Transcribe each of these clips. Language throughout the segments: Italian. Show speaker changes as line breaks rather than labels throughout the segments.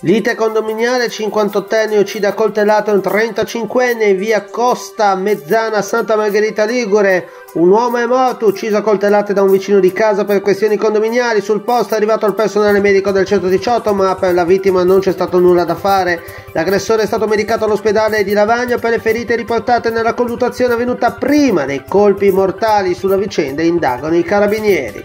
Lite condominiale, 58enne uccide a coltellate un 35enne in via Costa Mezzana Santa Margherita Ligure. Un uomo è morto, ucciso a coltellate da un vicino di casa per questioni condominiali. Sul posto è arrivato il personale medico del 118, ma per la vittima non c'è stato nulla da fare. L'aggressore è stato medicato all'ospedale di Lavagna per le ferite riportate nella colluttazione avvenuta prima dei colpi mortali. Sulla vicenda indagano i carabinieri.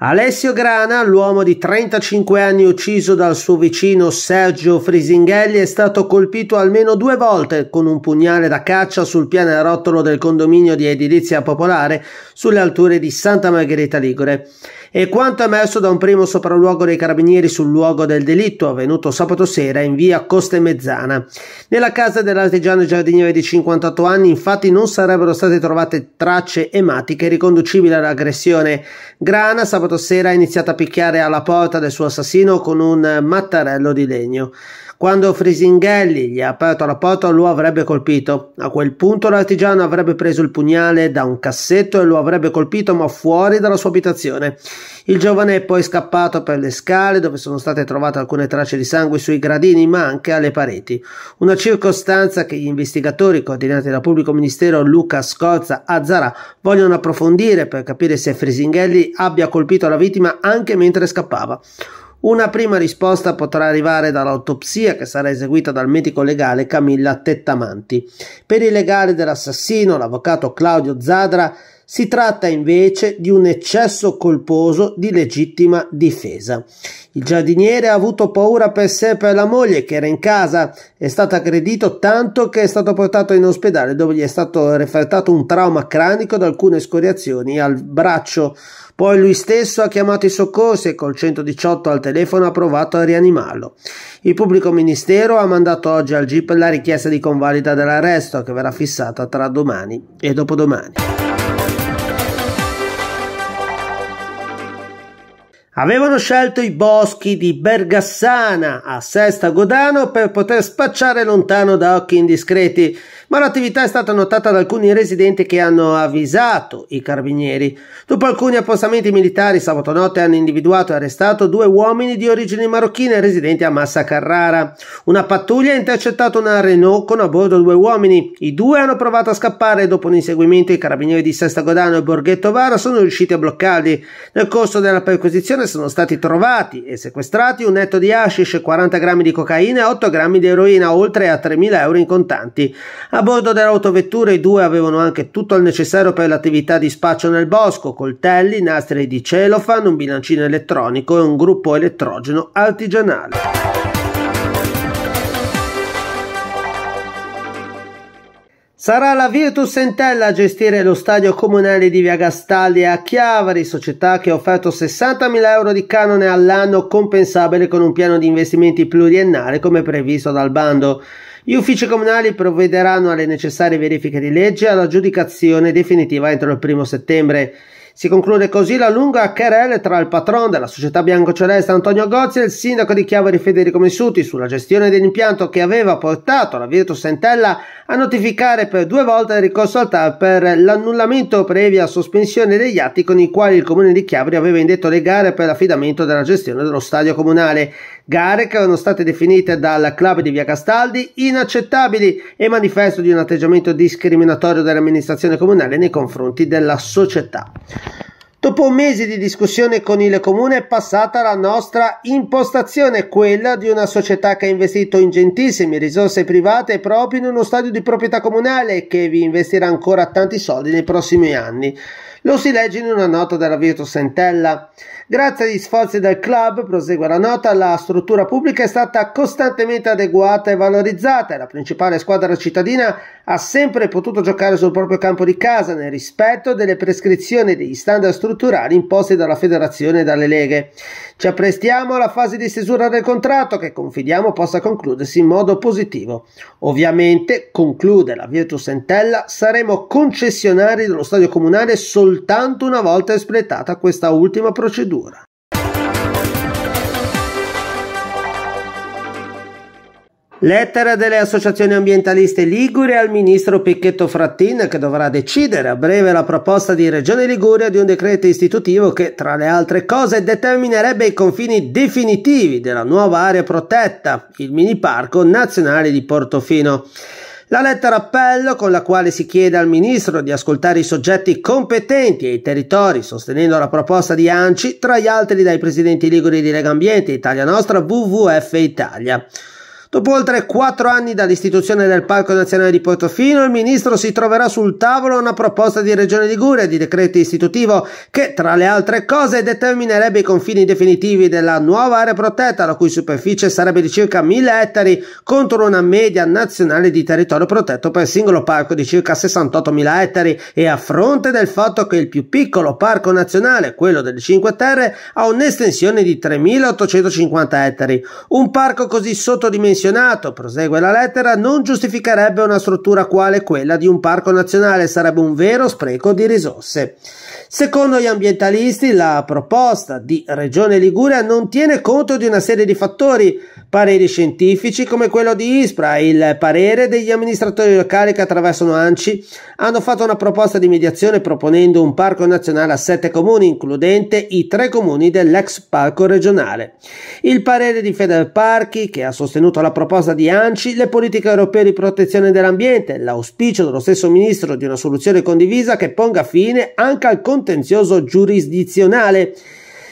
Alessio Grana, l'uomo di 35 anni ucciso dal suo vicino Sergio Frisinghelli, è stato colpito almeno due volte con un pugnale da caccia sul pianerottolo del condominio di edilizia popolare sulle alture di Santa Margherita Ligure e quanto emerso da un primo sopralluogo dei carabinieri sul luogo del delitto avvenuto sabato sera in via Coste Mezzana. Nella casa dell'artigiano giardiniere di 58 anni infatti non sarebbero state trovate tracce ematiche riconducibili all'aggressione. Grana sabato sera ha iniziato a picchiare alla porta del suo assassino con un mattarello di legno. Quando Frisinghelli gli ha aperto la porta lo avrebbe colpito. A quel punto l'artigiano avrebbe preso il pugnale da un cassetto e lo avrebbe colpito ma fuori dalla sua abitazione. Il giovane è poi scappato per le scale dove sono state trovate alcune tracce di sangue sui gradini ma anche alle pareti. Una circostanza che gli investigatori coordinati dal pubblico ministero Luca Scorza Zara vogliono approfondire per capire se Frisinghelli abbia colpito la vittima anche mentre scappava. Una prima risposta potrà arrivare dall'autopsia che sarà eseguita dal medico legale Camilla Tettamanti. Per i legali dell'assassino, l'avvocato Claudio Zadra si tratta invece di un eccesso colposo di legittima difesa. Il giardiniere ha avuto paura per sé e per la moglie che era in casa, è stato aggredito tanto che è stato portato in ospedale dove gli è stato refertato un trauma cranico da alcune scoriazioni al braccio. Poi lui stesso ha chiamato i soccorsi e col 118 al telefono ha provato a rianimarlo. Il pubblico ministero ha mandato oggi al GIP la richiesta di convalida dell'arresto che verrà fissata tra domani e dopodomani. Avevano scelto i boschi di Bergassana a Sesta Godano per poter spacciare lontano da occhi indiscreti ma l'attività è stata notata da alcuni residenti che hanno avvisato i carabinieri. Dopo alcuni appostamenti militari, sabato notte hanno individuato e arrestato due uomini di origini marocchine residenti a Massa Carrara. Una pattuglia ha intercettato una Renault con a bordo due uomini. I due hanno provato a scappare e dopo un inseguimento i carabinieri di Sesta Godano e Borghetto Vara sono riusciti a bloccarli. Nel corso della perquisizione sono stati trovati e sequestrati un netto di hashish, 40 grammi di cocaina e 8 grammi di eroina, oltre a 3.000 euro in contanti. A bordo dell'autovettura i due avevano anche tutto il necessario per l'attività di spaccio nel bosco, coltelli, nastri di celofan, un bilancino elettronico e un gruppo elettrogeno artigianale. Sarà la Virtus Entella a gestire lo stadio comunale di Via Gastaldi a Chiavari, società che ha offerto 60.000 euro di canone all'anno compensabile con un piano di investimenti pluriennale come previsto dal bando. Gli uffici comunali provvederanno alle necessarie verifiche di legge e all'aggiudicazione definitiva entro il primo settembre. Si conclude così la lunga querela tra il patron della società biancoceleste Antonio Gozzi e il sindaco di Chiavari Federico Missuti sulla gestione dell'impianto che aveva portato la Virtus Sentella a notificare per due volte il ricorso al TAR per l'annullamento previa sospensione degli atti con i quali il comune di Chiavari aveva indetto le gare per l'affidamento della gestione dello stadio comunale. Gare che erano state definite dal club di Via Castaldi inaccettabili e manifesto di un atteggiamento discriminatorio dell'amministrazione comunale nei confronti della società. Dopo mesi di discussione con il comune è passata la nostra impostazione, quella di una società che ha investito ingentissime risorse private proprio in uno stadio di proprietà comunale e che vi investirà ancora tanti soldi nei prossimi anni. Lo si legge in una nota della Virtus Entella. Grazie agli sforzi del club, prosegue la nota, la struttura pubblica è stata costantemente adeguata e valorizzata e la principale squadra cittadina ha sempre potuto giocare sul proprio campo di casa nel rispetto delle prescrizioni e degli standard strutturali imposti dalla federazione e dalle leghe. Ci apprestiamo alla fase di stesura del contratto che confidiamo possa concludersi in modo positivo. Ovviamente, conclude la Virtus Entella, saremo concessionari dello stadio comunale solo soltanto una volta espletata questa ultima procedura. Lettera delle associazioni ambientaliste ligure al ministro Picchetto Frattin che dovrà decidere a breve la proposta di Regione Liguria di un decreto istitutivo che tra le altre cose determinerebbe i confini definitivi della nuova area protetta, il mini parco nazionale di Portofino. La lettera appello con la quale si chiede al ministro di ascoltare i soggetti competenti e i territori, sostenendo la proposta di ANCI, tra gli altri dai presidenti liguri di Lega Ambiente, Italia Nostra, WWF Italia. Dopo oltre quattro anni dall'istituzione del Parco Nazionale di Portofino, il ministro si troverà sul tavolo una proposta di Regione Liguria di decreto istitutivo che, tra le altre cose, determinerebbe i confini definitivi della nuova area protetta, la cui superficie sarebbe di circa 1000 ettari contro una media nazionale di territorio protetto per singolo parco di circa 68.000 ettari e a fronte del fatto che il più piccolo parco nazionale, quello delle Cinque Terre, ha un'estensione di 3.850 ettari. Un parco così sottodimensionato ridimensionato, prosegue la lettera, non giustificherebbe una struttura quale quella di un parco nazionale, sarebbe un vero spreco di risorse. Secondo gli ambientalisti, la proposta di Regione Liguria non tiene conto di una serie di fattori Pareri scientifici come quello di Ispra, il parere degli amministratori locali che attraversano ANCI hanno fatto una proposta di mediazione proponendo un parco nazionale a sette comuni, includente i tre comuni dell'ex parco regionale. Il parere di Federparchi, che ha sostenuto la proposta di ANCI, le politiche europee di protezione dell'ambiente, l'auspicio dello stesso ministro di una soluzione condivisa che ponga fine anche al contenzioso giurisdizionale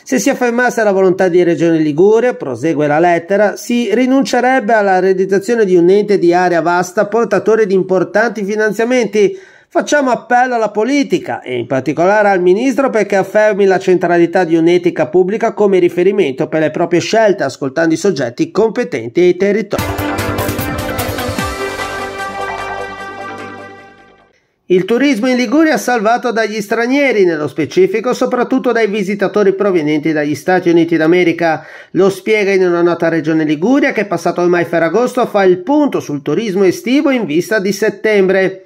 se si affermasse la volontà di Regione Liguria, prosegue la lettera, si rinuncerebbe alla realizzazione di un ente di area vasta portatore di importanti finanziamenti Facciamo appello alla politica e in particolare al ministro perché affermi la centralità di un'etica pubblica come riferimento per le proprie scelte, ascoltando i soggetti competenti e i territori. Il turismo in Liguria è salvato dagli stranieri, nello specifico soprattutto dai visitatori provenienti dagli Stati Uniti d'America. Lo spiega in una nota regione Liguria che passato ormai Ferragosto fa il punto sul turismo estivo in vista di settembre.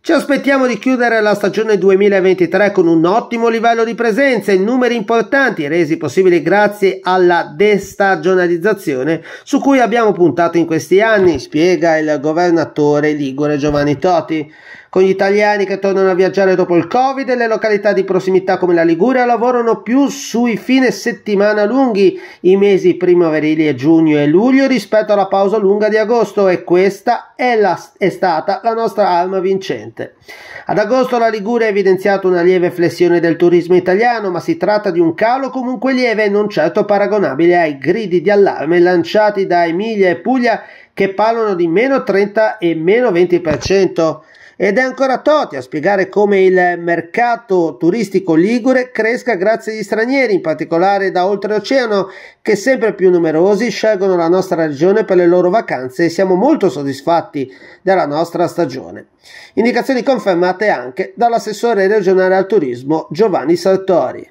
Ci aspettiamo di chiudere la stagione 2023 con un ottimo livello di presenza e numeri importanti resi possibili grazie alla destagionalizzazione su cui abbiamo puntato in questi anni, spiega il governatore Ligure Giovanni Toti con gli italiani che tornano a viaggiare dopo il Covid le località di prossimità come la Liguria lavorano più sui fine settimana lunghi, i mesi primaverili e giugno e luglio rispetto alla pausa lunga di agosto e questa è, la, è stata la nostra alma vincente. Ad agosto la Liguria ha evidenziato una lieve flessione del turismo italiano, ma si tratta di un calo comunque lieve e non certo paragonabile ai gridi di allarme lanciati da Emilia e Puglia che parlano di meno 30 e meno 20%. Ed è ancora Toti a spiegare come il mercato turistico ligure cresca grazie agli stranieri, in particolare da oltreoceano, che sempre più numerosi scelgono la nostra regione per le loro vacanze e siamo molto soddisfatti della nostra stagione. Indicazioni confermate anche dall'assessore regionale al turismo Giovanni Sartori.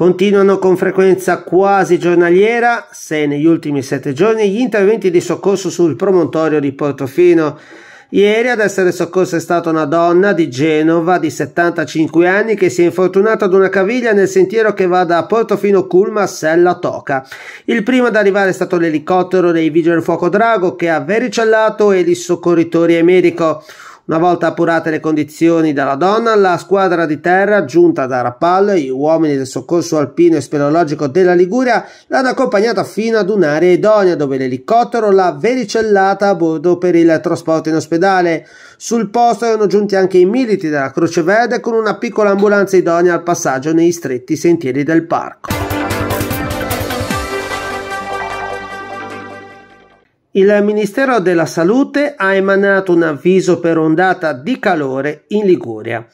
Continuano con frequenza quasi giornaliera, se negli ultimi sette giorni, gli interventi di soccorso sul promontorio di Portofino. Ieri ad essere soccorsa è stata una donna di Genova di 75 anni che si è infortunata ad una caviglia nel sentiero che va da Portofino Culma a Sella Toca. Il primo ad arrivare è stato l'elicottero dei Vigili del Fuoco Drago che ha vericellato e i soccorritori e medico. Una volta appurate le condizioni dalla donna, la squadra di terra giunta da Rappallo e gli uomini del soccorso alpino e speleologico della Liguria l'hanno accompagnata fino ad un'area idonea dove l'elicottero l'ha vericellata a bordo per il trasporto in ospedale. Sul posto erano giunti anche i militi della Croce Verde con una piccola ambulanza idonea al passaggio nei stretti sentieri del parco. Il Ministero della Salute ha emanato un avviso per ondata di calore in Liguria.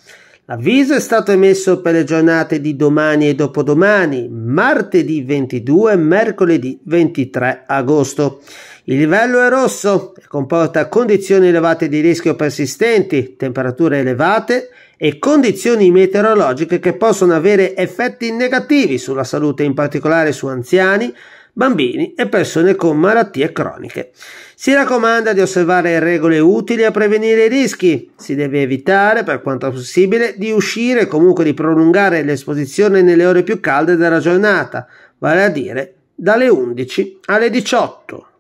L'avviso è stato emesso per le giornate di domani e dopodomani, martedì 22 e mercoledì 23 agosto. Il livello è rosso e comporta condizioni elevate di rischio persistenti, temperature elevate e condizioni meteorologiche che possono avere effetti negativi sulla salute, in particolare su anziani, bambini e persone con malattie croniche. Si raccomanda di osservare regole utili a prevenire i rischi. Si deve evitare, per quanto possibile, di uscire e comunque di prolungare l'esposizione nelle ore più calde della giornata, vale a dire dalle 11 alle 18.